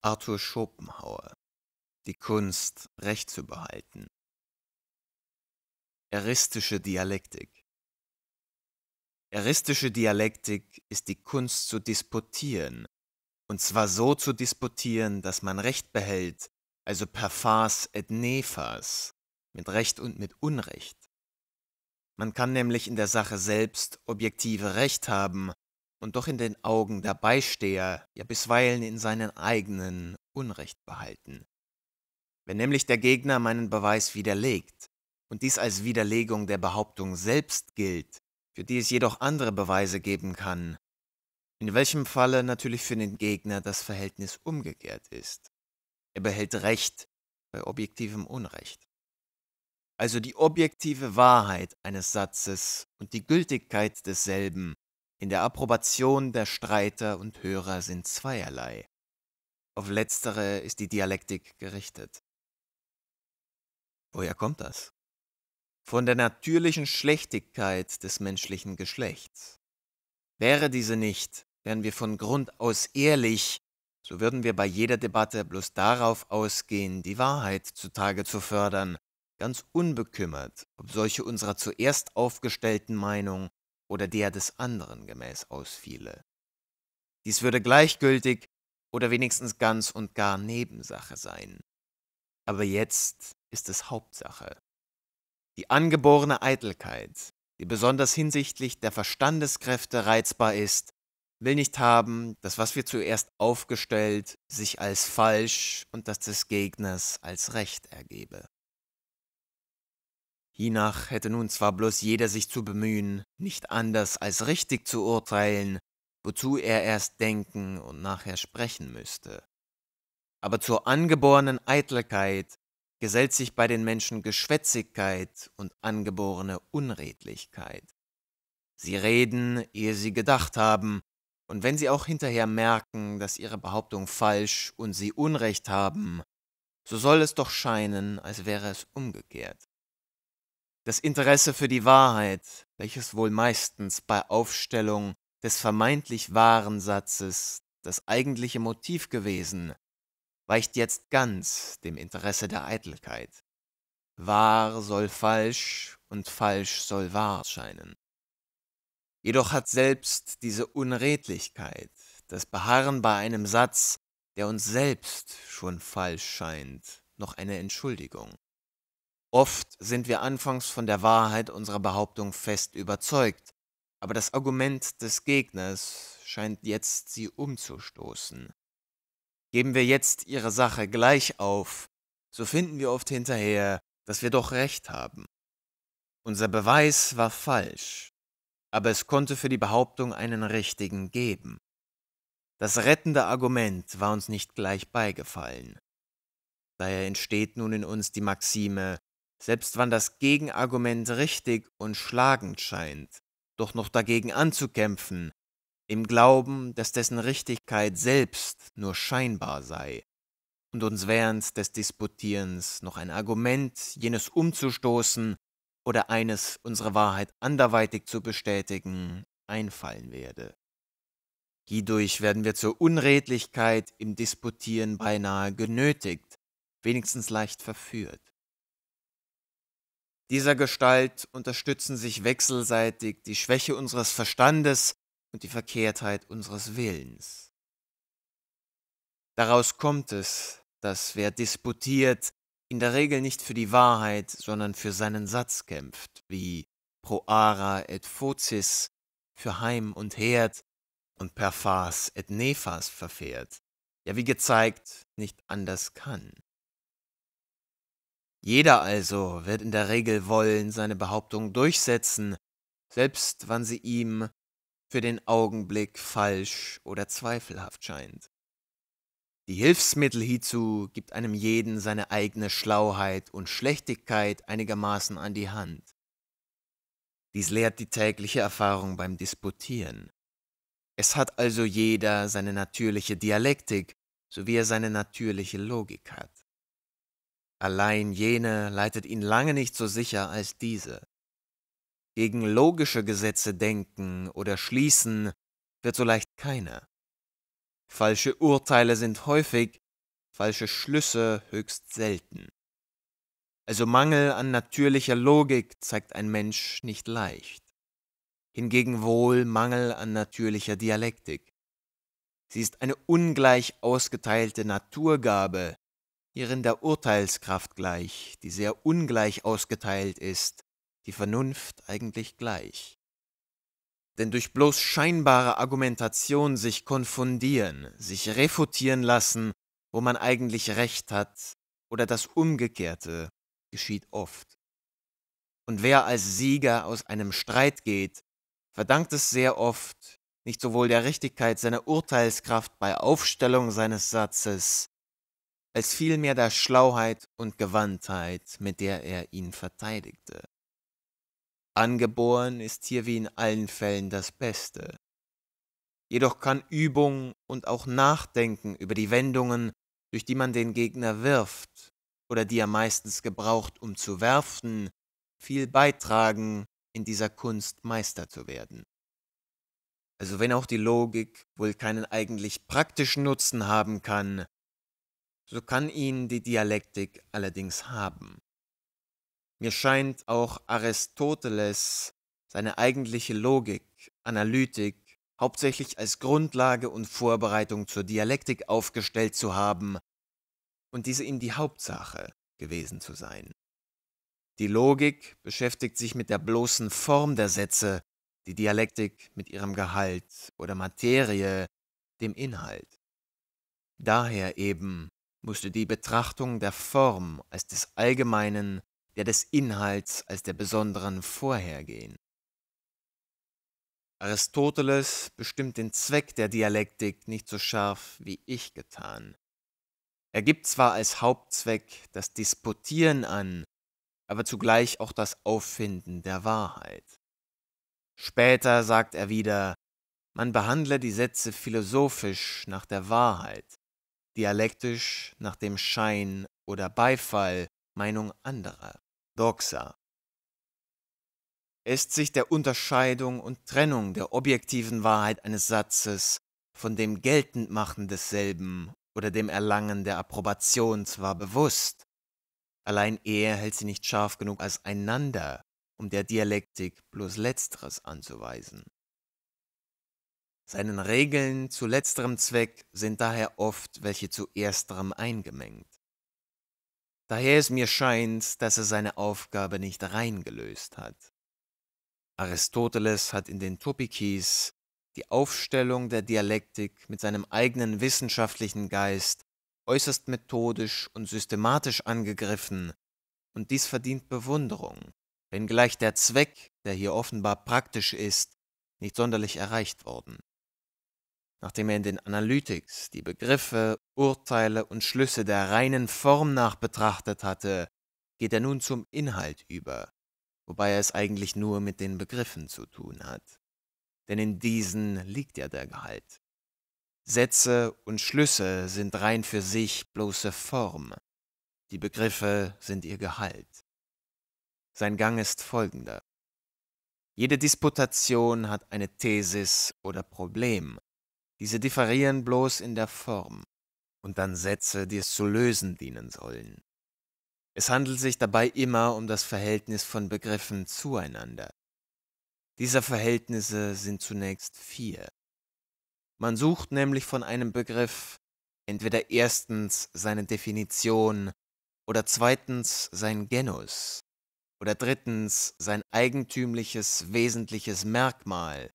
Arthur Schopenhauer Die Kunst, Recht zu behalten. Eristische Dialektik Eristische Dialektik ist die Kunst zu disputieren, und zwar so zu disputieren, dass man Recht behält, also per fas et nefas, mit Recht und mit Unrecht. Man kann nämlich in der Sache selbst objektive Recht haben, und doch in den Augen der Beisteher, ja bisweilen in seinen eigenen Unrecht behalten. Wenn nämlich der Gegner meinen Beweis widerlegt und dies als Widerlegung der Behauptung selbst gilt, für die es jedoch andere Beweise geben kann, in welchem Falle natürlich für den Gegner das Verhältnis umgekehrt ist. Er behält Recht bei objektivem Unrecht. Also die objektive Wahrheit eines Satzes und die Gültigkeit desselben in der Approbation der Streiter und Hörer sind zweierlei. Auf letztere ist die Dialektik gerichtet. Woher kommt das? Von der natürlichen Schlechtigkeit des menschlichen Geschlechts. Wäre diese nicht, wären wir von Grund aus ehrlich, so würden wir bei jeder Debatte bloß darauf ausgehen, die Wahrheit zutage zu fördern, ganz unbekümmert, ob solche unserer zuerst aufgestellten Meinung oder der des anderen gemäß ausfiele. Dies würde gleichgültig oder wenigstens ganz und gar Nebensache sein. Aber jetzt ist es Hauptsache. Die angeborene Eitelkeit, die besonders hinsichtlich der Verstandeskräfte reizbar ist, will nicht haben, dass was wir zuerst aufgestellt, sich als falsch und das des Gegners als recht ergebe. Hienach hätte nun zwar bloß jeder sich zu bemühen, nicht anders als richtig zu urteilen, wozu er erst denken und nachher sprechen müsste. Aber zur angeborenen Eitelkeit gesellt sich bei den Menschen Geschwätzigkeit und angeborene Unredlichkeit. Sie reden, ehe sie gedacht haben, und wenn sie auch hinterher merken, dass ihre Behauptung falsch und sie Unrecht haben, so soll es doch scheinen, als wäre es umgekehrt. Das Interesse für die Wahrheit, welches wohl meistens bei Aufstellung des vermeintlich wahren Satzes das eigentliche Motiv gewesen, weicht jetzt ganz dem Interesse der Eitelkeit. Wahr soll falsch und falsch soll wahr scheinen. Jedoch hat selbst diese Unredlichkeit, das Beharren bei einem Satz, der uns selbst schon falsch scheint, noch eine Entschuldigung. Oft sind wir anfangs von der Wahrheit unserer Behauptung fest überzeugt, aber das Argument des Gegners scheint jetzt sie umzustoßen. Geben wir jetzt ihre Sache gleich auf, so finden wir oft hinterher, dass wir doch recht haben. Unser Beweis war falsch, aber es konnte für die Behauptung einen richtigen geben. Das rettende Argument war uns nicht gleich beigefallen. Daher entsteht nun in uns die Maxime, selbst wann das Gegenargument richtig und schlagend scheint, doch noch dagegen anzukämpfen, im Glauben, dass dessen Richtigkeit selbst nur scheinbar sei, und uns während des Disputierens noch ein Argument jenes umzustoßen oder eines unsere Wahrheit anderweitig zu bestätigen, einfallen werde. Hierdurch werden wir zur Unredlichkeit im Disputieren beinahe genötigt, wenigstens leicht verführt. Dieser Gestalt unterstützen sich wechselseitig die Schwäche unseres Verstandes und die Verkehrtheit unseres Willens. Daraus kommt es, dass wer disputiert, in der Regel nicht für die Wahrheit, sondern für seinen Satz kämpft, wie Proara et focis für Heim und Herd und per fas et nefas verfährt, ja wie gezeigt nicht anders kann. Jeder also wird in der Regel wollen seine Behauptung durchsetzen, selbst wann sie ihm für den Augenblick falsch oder zweifelhaft scheint. Die Hilfsmittel hierzu gibt einem jeden seine eigene Schlauheit und Schlechtigkeit einigermaßen an die Hand. Dies lehrt die tägliche Erfahrung beim Disputieren. Es hat also jeder seine natürliche Dialektik, sowie er seine natürliche Logik hat. Allein jene leitet ihn lange nicht so sicher als diese. Gegen logische Gesetze denken oder schließen wird so leicht keiner. Falsche Urteile sind häufig, falsche Schlüsse höchst selten. Also Mangel an natürlicher Logik zeigt ein Mensch nicht leicht. Hingegen wohl Mangel an natürlicher Dialektik. Sie ist eine ungleich ausgeteilte Naturgabe, hierin der Urteilskraft gleich, die sehr ungleich ausgeteilt ist, die Vernunft eigentlich gleich. Denn durch bloß scheinbare Argumentation sich konfundieren, sich refutieren lassen, wo man eigentlich recht hat, oder das Umgekehrte geschieht oft. Und wer als Sieger aus einem Streit geht, verdankt es sehr oft nicht sowohl der Richtigkeit seiner Urteilskraft bei Aufstellung seines Satzes, als vielmehr der Schlauheit und Gewandtheit, mit der er ihn verteidigte. Angeboren ist hier wie in allen Fällen das Beste. Jedoch kann Übung und auch Nachdenken über die Wendungen, durch die man den Gegner wirft oder die er meistens gebraucht, um zu werfen, viel beitragen, in dieser Kunst Meister zu werden. Also wenn auch die Logik wohl keinen eigentlich praktischen Nutzen haben kann, so kann ihn die Dialektik allerdings haben. Mir scheint auch Aristoteles seine eigentliche Logik, Analytik, hauptsächlich als Grundlage und Vorbereitung zur Dialektik aufgestellt zu haben und diese ihm die Hauptsache gewesen zu sein. Die Logik beschäftigt sich mit der bloßen Form der Sätze, die Dialektik mit ihrem Gehalt oder Materie, dem Inhalt. Daher eben musste die Betrachtung der Form als des Allgemeinen, der des Inhalts als der Besonderen vorhergehen. Aristoteles bestimmt den Zweck der Dialektik nicht so scharf wie ich getan. Er gibt zwar als Hauptzweck das Disputieren an, aber zugleich auch das Auffinden der Wahrheit. Später sagt er wieder, man behandle die Sätze philosophisch nach der Wahrheit dialektisch nach dem Schein oder Beifall Meinung anderer, Doxa. Ist sich der Unterscheidung und Trennung der objektiven Wahrheit eines Satzes von dem Geltendmachen desselben oder dem Erlangen der Approbation zwar bewusst, allein er hält sie nicht scharf genug als einander, um der Dialektik bloß Letzteres anzuweisen. Seinen Regeln zu letzterem Zweck sind daher oft welche zu ersterem eingemengt. Daher es mir scheint, dass er seine Aufgabe nicht rein gelöst hat. Aristoteles hat in den Topikis die Aufstellung der Dialektik mit seinem eigenen wissenschaftlichen Geist äußerst methodisch und systematisch angegriffen, und dies verdient Bewunderung, wenngleich der Zweck, der hier offenbar praktisch ist, nicht sonderlich erreicht worden. Nachdem er in den Analytics die Begriffe, Urteile und Schlüsse der reinen Form nach betrachtet hatte, geht er nun zum Inhalt über, wobei er es eigentlich nur mit den Begriffen zu tun hat. Denn in diesen liegt ja der Gehalt. Sätze und Schlüsse sind rein für sich bloße Form. Die Begriffe sind ihr Gehalt. Sein Gang ist folgender. Jede Disputation hat eine Thesis oder Problem, diese differieren bloß in der Form und dann Sätze, die es zu lösen dienen sollen. Es handelt sich dabei immer um das Verhältnis von Begriffen zueinander. Dieser Verhältnisse sind zunächst vier. Man sucht nämlich von einem Begriff entweder erstens seine Definition oder zweitens sein Genus oder drittens sein eigentümliches wesentliches Merkmal,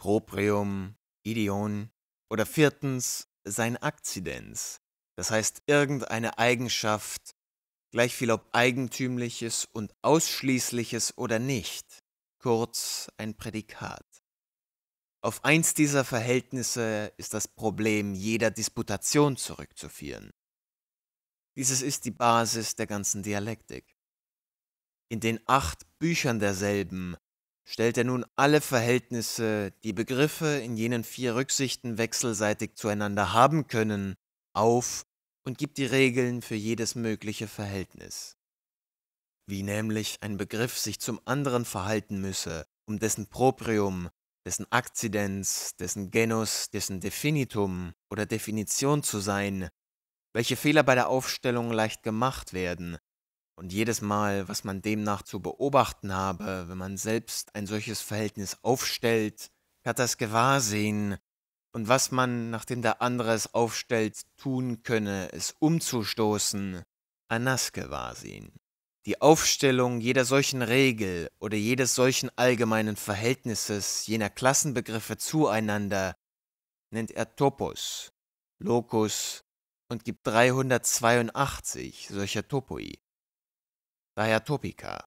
Proprium, Ideon oder viertens sein Akzidenz. Das heißt, irgendeine Eigenschaft, gleich viel ob eigentümliches und ausschließliches oder nicht, kurz ein Prädikat. Auf eins dieser Verhältnisse ist das Problem jeder Disputation zurückzuführen. Dieses ist die Basis der ganzen Dialektik. In den acht Büchern derselben stellt er nun alle Verhältnisse, die Begriffe in jenen vier Rücksichten wechselseitig zueinander haben können, auf und gibt die Regeln für jedes mögliche Verhältnis. Wie nämlich ein Begriff sich zum anderen verhalten müsse, um dessen Proprium, dessen Akzidenz, dessen Genus, dessen Definitum oder Definition zu sein, welche Fehler bei der Aufstellung leicht gemacht werden, und jedes Mal, was man demnach zu beobachten habe, wenn man selbst ein solches Verhältnis aufstellt, hat das Gewahrsehen. und was man, nachdem der andere es aufstellt, tun könne, es umzustoßen, Anas Gewahrsehen. Die Aufstellung jeder solchen Regel oder jedes solchen allgemeinen Verhältnisses jener Klassenbegriffe zueinander nennt er Topos, Locus und gibt 382 solcher Topoi. Diatopika.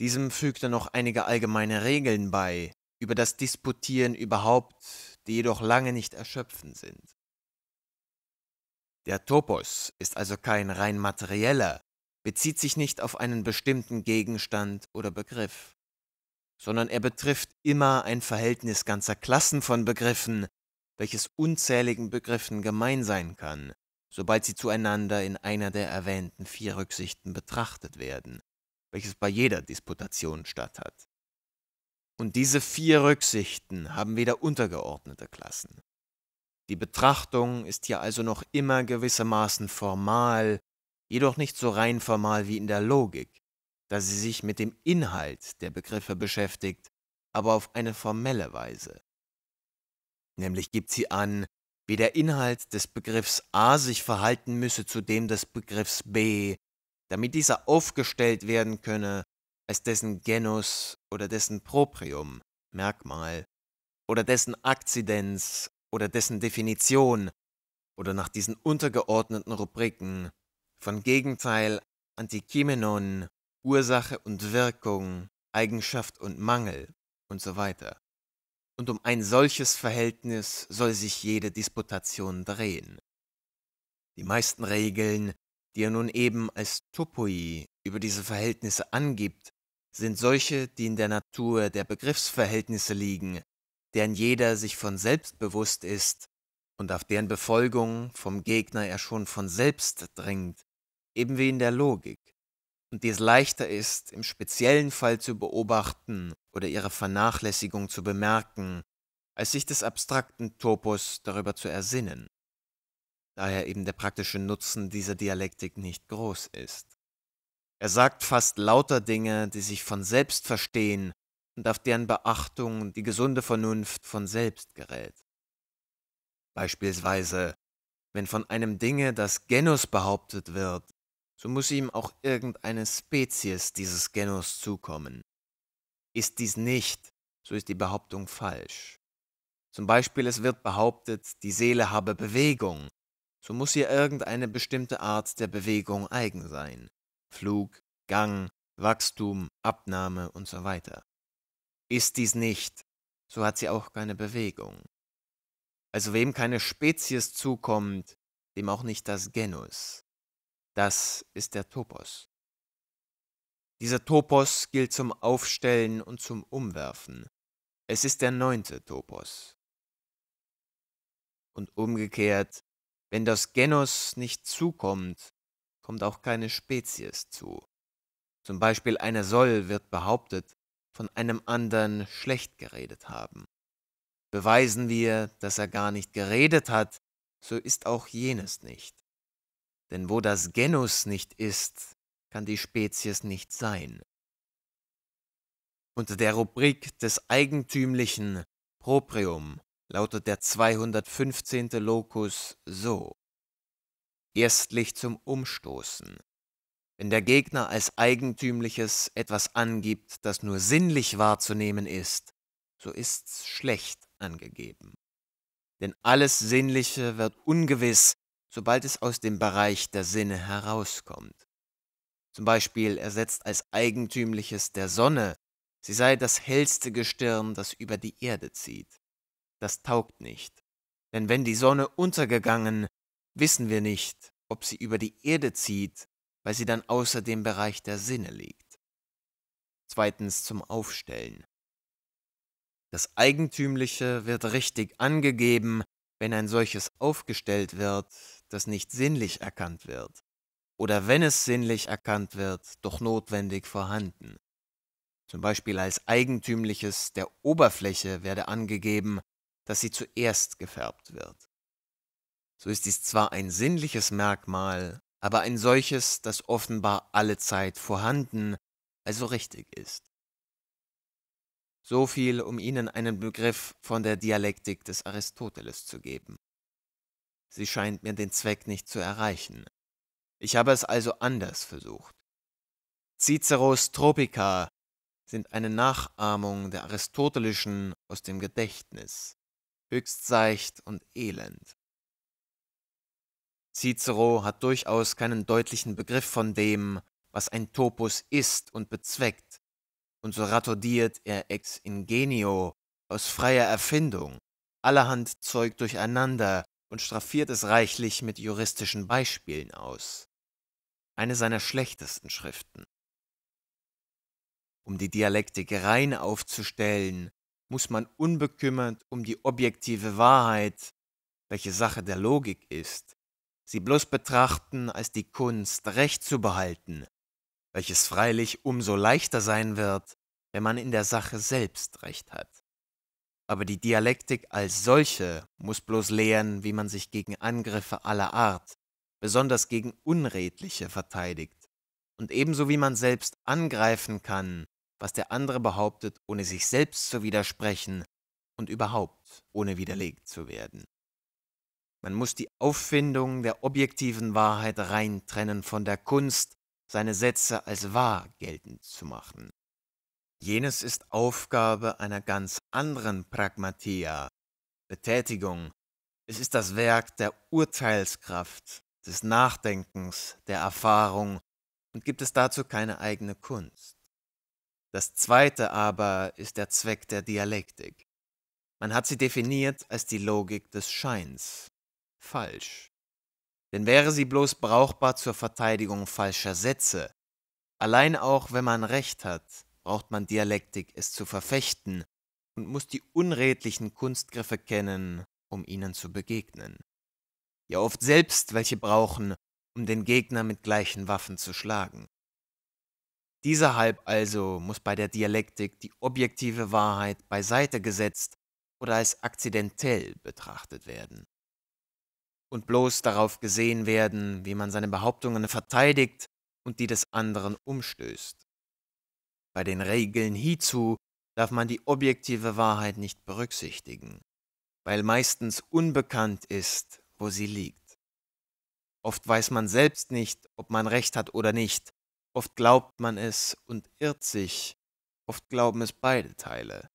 Diesem fügte noch einige allgemeine Regeln bei, über das Disputieren überhaupt, die jedoch lange nicht erschöpfend sind. Der Topos ist also kein rein materieller, bezieht sich nicht auf einen bestimmten Gegenstand oder Begriff, sondern er betrifft immer ein Verhältnis ganzer Klassen von Begriffen, welches unzähligen Begriffen gemein sein kann, sobald sie zueinander in einer der erwähnten vier Rücksichten betrachtet werden, welches bei jeder Disputation statt hat. Und diese vier Rücksichten haben weder untergeordnete Klassen. Die Betrachtung ist hier also noch immer gewissermaßen formal, jedoch nicht so rein formal wie in der Logik, da sie sich mit dem Inhalt der Begriffe beschäftigt, aber auf eine formelle Weise. Nämlich gibt sie an, wie der Inhalt des Begriffs a sich verhalten müsse zu dem des Begriffs b, damit dieser aufgestellt werden könne als dessen Genus oder dessen Proprium, Merkmal, oder dessen Akzidenz oder dessen Definition oder nach diesen untergeordneten Rubriken von Gegenteil, Antikimenon, Ursache und Wirkung, Eigenschaft und Mangel und so weiter. Und um ein solches Verhältnis soll sich jede Disputation drehen. Die meisten Regeln, die er nun eben als Topoi über diese Verhältnisse angibt, sind solche, die in der Natur der Begriffsverhältnisse liegen, deren jeder sich von selbst bewusst ist und auf deren Befolgung vom Gegner er schon von selbst dringt, eben wie in der Logik und die es leichter ist, im speziellen Fall zu beobachten oder ihre Vernachlässigung zu bemerken, als sich des abstrakten Topos darüber zu ersinnen. Daher eben der praktische Nutzen dieser Dialektik nicht groß ist. Er sagt fast lauter Dinge, die sich von selbst verstehen und auf deren Beachtung die gesunde Vernunft von selbst gerät. Beispielsweise, wenn von einem Dinge das Genus behauptet wird, so muss ihm auch irgendeine Spezies dieses Genus zukommen. Ist dies nicht, so ist die Behauptung falsch. Zum Beispiel es wird behauptet, die Seele habe Bewegung, so muss ihr irgendeine bestimmte Art der Bewegung eigen sein. Flug, Gang, Wachstum, Abnahme und so weiter. Ist dies nicht, so hat sie auch keine Bewegung. Also wem keine Spezies zukommt, dem auch nicht das Genus. Das ist der Topos. Dieser Topos gilt zum Aufstellen und zum Umwerfen. Es ist der neunte Topos. Und umgekehrt, wenn das Genus nicht zukommt, kommt auch keine Spezies zu. Zum Beispiel einer soll, wird behauptet, von einem anderen schlecht geredet haben. Beweisen wir, dass er gar nicht geredet hat, so ist auch jenes nicht denn wo das Genus nicht ist, kann die Spezies nicht sein. Unter der Rubrik des eigentümlichen Proprium lautet der 215. Locus so. Erstlich zum Umstoßen. Wenn der Gegner als eigentümliches etwas angibt, das nur sinnlich wahrzunehmen ist, so ist's schlecht angegeben. Denn alles Sinnliche wird ungewiss, sobald es aus dem Bereich der Sinne herauskommt. Zum Beispiel ersetzt als eigentümliches der Sonne, sie sei das hellste Gestirn, das über die Erde zieht. Das taugt nicht, denn wenn die Sonne untergegangen, wissen wir nicht, ob sie über die Erde zieht, weil sie dann außer dem Bereich der Sinne liegt. Zweitens zum Aufstellen. Das Eigentümliche wird richtig angegeben, wenn ein solches aufgestellt wird, das nicht sinnlich erkannt wird, oder wenn es sinnlich erkannt wird, doch notwendig vorhanden. Zum Beispiel als eigentümliches der Oberfläche werde angegeben, dass sie zuerst gefärbt wird. So ist dies zwar ein sinnliches Merkmal, aber ein solches, das offenbar alle Zeit vorhanden, also richtig ist. So viel, um Ihnen einen Begriff von der Dialektik des Aristoteles zu geben. Sie scheint mir den Zweck nicht zu erreichen. Ich habe es also anders versucht. Ciceros Tropica sind eine Nachahmung der aristotelischen aus dem Gedächtnis, höchst seicht und elend. Cicero hat durchaus keinen deutlichen Begriff von dem, was ein Topus ist und bezweckt, und so ratodiert er ex ingenio aus freier Erfindung allerhand Zeug durcheinander, und straffiert es reichlich mit juristischen Beispielen aus. Eine seiner schlechtesten Schriften. Um die Dialektik rein aufzustellen, muss man unbekümmert um die objektive Wahrheit, welche Sache der Logik ist, sie bloß betrachten als die Kunst, Recht zu behalten, welches freilich umso leichter sein wird, wenn man in der Sache selbst Recht hat. Aber die Dialektik als solche muss bloß lehren, wie man sich gegen Angriffe aller Art, besonders gegen Unredliche, verteidigt. Und ebenso wie man selbst angreifen kann, was der andere behauptet, ohne sich selbst zu widersprechen und überhaupt ohne widerlegt zu werden. Man muss die Auffindung der objektiven Wahrheit rein trennen von der Kunst, seine Sätze als wahr geltend zu machen. Jenes ist Aufgabe einer ganz anderen Pragmatia, Betätigung. Es ist das Werk der Urteilskraft, des Nachdenkens, der Erfahrung und gibt es dazu keine eigene Kunst. Das zweite aber ist der Zweck der Dialektik. Man hat sie definiert als die Logik des Scheins. Falsch. Denn wäre sie bloß brauchbar zur Verteidigung falscher Sätze, allein auch wenn man recht hat, braucht man Dialektik, es zu verfechten und muss die unredlichen Kunstgriffe kennen, um ihnen zu begegnen. Ja oft selbst welche brauchen, um den Gegner mit gleichen Waffen zu schlagen. Dieser Halb also muss bei der Dialektik die objektive Wahrheit beiseite gesetzt oder als akzidentell betrachtet werden. Und bloß darauf gesehen werden, wie man seine Behauptungen verteidigt und die des anderen umstößt. Bei den Regeln hiezu darf man die objektive Wahrheit nicht berücksichtigen, weil meistens unbekannt ist, wo sie liegt. Oft weiß man selbst nicht, ob man recht hat oder nicht, oft glaubt man es und irrt sich, oft glauben es beide Teile.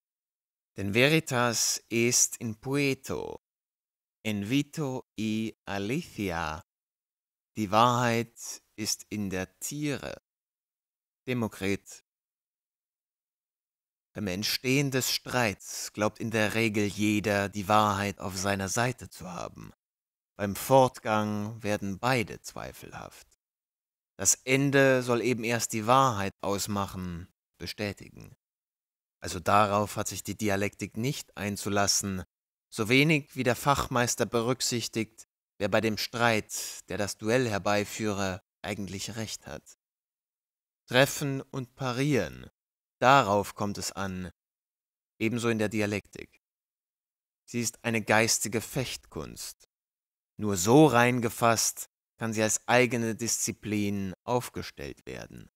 Denn Veritas est in Poeto, in vito i alicia. Die Wahrheit ist in der Tiere. Demokrit beim Entstehen des Streits glaubt in der Regel jeder, die Wahrheit auf seiner Seite zu haben. Beim Fortgang werden beide zweifelhaft. Das Ende soll eben erst die Wahrheit ausmachen, bestätigen. Also darauf hat sich die Dialektik nicht einzulassen, so wenig wie der Fachmeister berücksichtigt, wer bei dem Streit, der das Duell herbeiführe, eigentlich recht hat. Treffen und Parieren Darauf kommt es an, ebenso in der Dialektik. Sie ist eine geistige Fechtkunst. Nur so reingefasst kann sie als eigene Disziplin aufgestellt werden.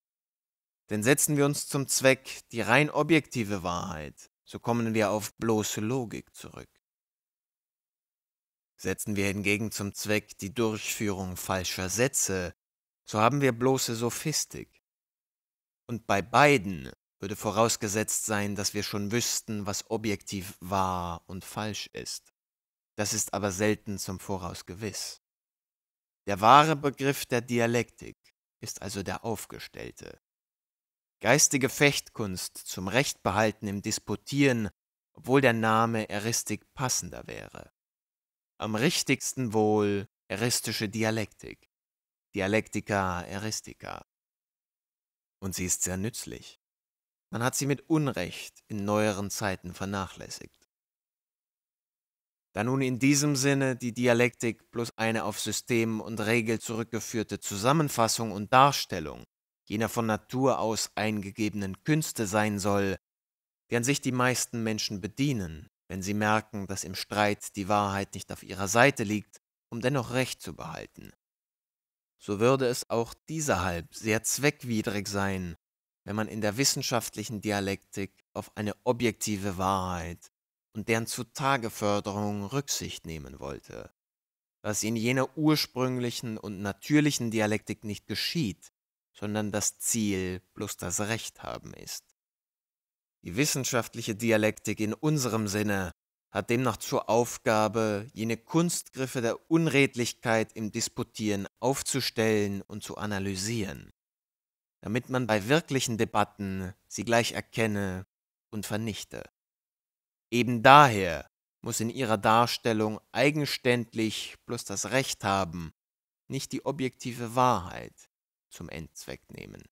Denn setzen wir uns zum Zweck die rein objektive Wahrheit, so kommen wir auf bloße Logik zurück. Setzen wir hingegen zum Zweck die Durchführung falscher Sätze, so haben wir bloße Sophistik. Und bei beiden würde vorausgesetzt sein, dass wir schon wüssten, was objektiv wahr und falsch ist. Das ist aber selten zum Voraus gewiss. Der wahre Begriff der Dialektik ist also der aufgestellte. Geistige Fechtkunst zum Recht behalten im Disputieren, obwohl der Name Eristik passender wäre. Am richtigsten wohl eristische Dialektik, Dialektika eristica. Und sie ist sehr nützlich. Man hat sie mit Unrecht in neueren Zeiten vernachlässigt. Da nun in diesem Sinne die Dialektik bloß eine auf System und Regel zurückgeführte Zusammenfassung und Darstellung jener von Natur aus eingegebenen Künste sein soll, deren sich die meisten Menschen bedienen, wenn sie merken, dass im Streit die Wahrheit nicht auf ihrer Seite liegt, um dennoch Recht zu behalten. So würde es auch dieserhalb sehr zweckwidrig sein, wenn man in der wissenschaftlichen Dialektik auf eine objektive Wahrheit und deren Zutageförderung Rücksicht nehmen wollte, was in jener ursprünglichen und natürlichen Dialektik nicht geschieht, sondern das Ziel bloß das Recht haben ist. Die wissenschaftliche Dialektik in unserem Sinne hat demnach zur Aufgabe, jene Kunstgriffe der Unredlichkeit im Disputieren aufzustellen und zu analysieren damit man bei wirklichen Debatten sie gleich erkenne und vernichte. Eben daher muss in ihrer Darstellung eigenständlich bloß das Recht haben, nicht die objektive Wahrheit zum Endzweck nehmen.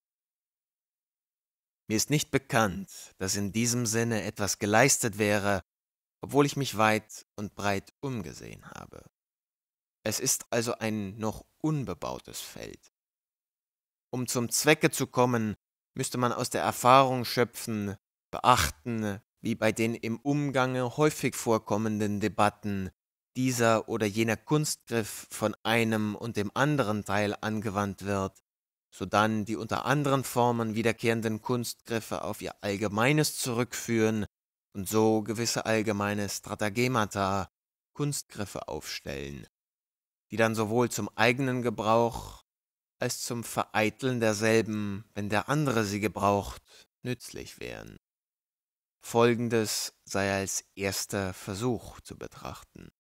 Mir ist nicht bekannt, dass in diesem Sinne etwas geleistet wäre, obwohl ich mich weit und breit umgesehen habe. Es ist also ein noch unbebautes Feld. Um zum Zwecke zu kommen, müsste man aus der Erfahrung schöpfen, beachten, wie bei den im Umgange häufig vorkommenden Debatten, dieser oder jener Kunstgriff von einem und dem anderen Teil angewandt wird, sodann die unter anderen Formen wiederkehrenden Kunstgriffe auf ihr Allgemeines zurückführen und so gewisse allgemeine Stratagemata, Kunstgriffe aufstellen, die dann sowohl zum eigenen Gebrauch als zum Vereiteln derselben, wenn der andere sie gebraucht, nützlich wären. Folgendes sei als erster Versuch zu betrachten.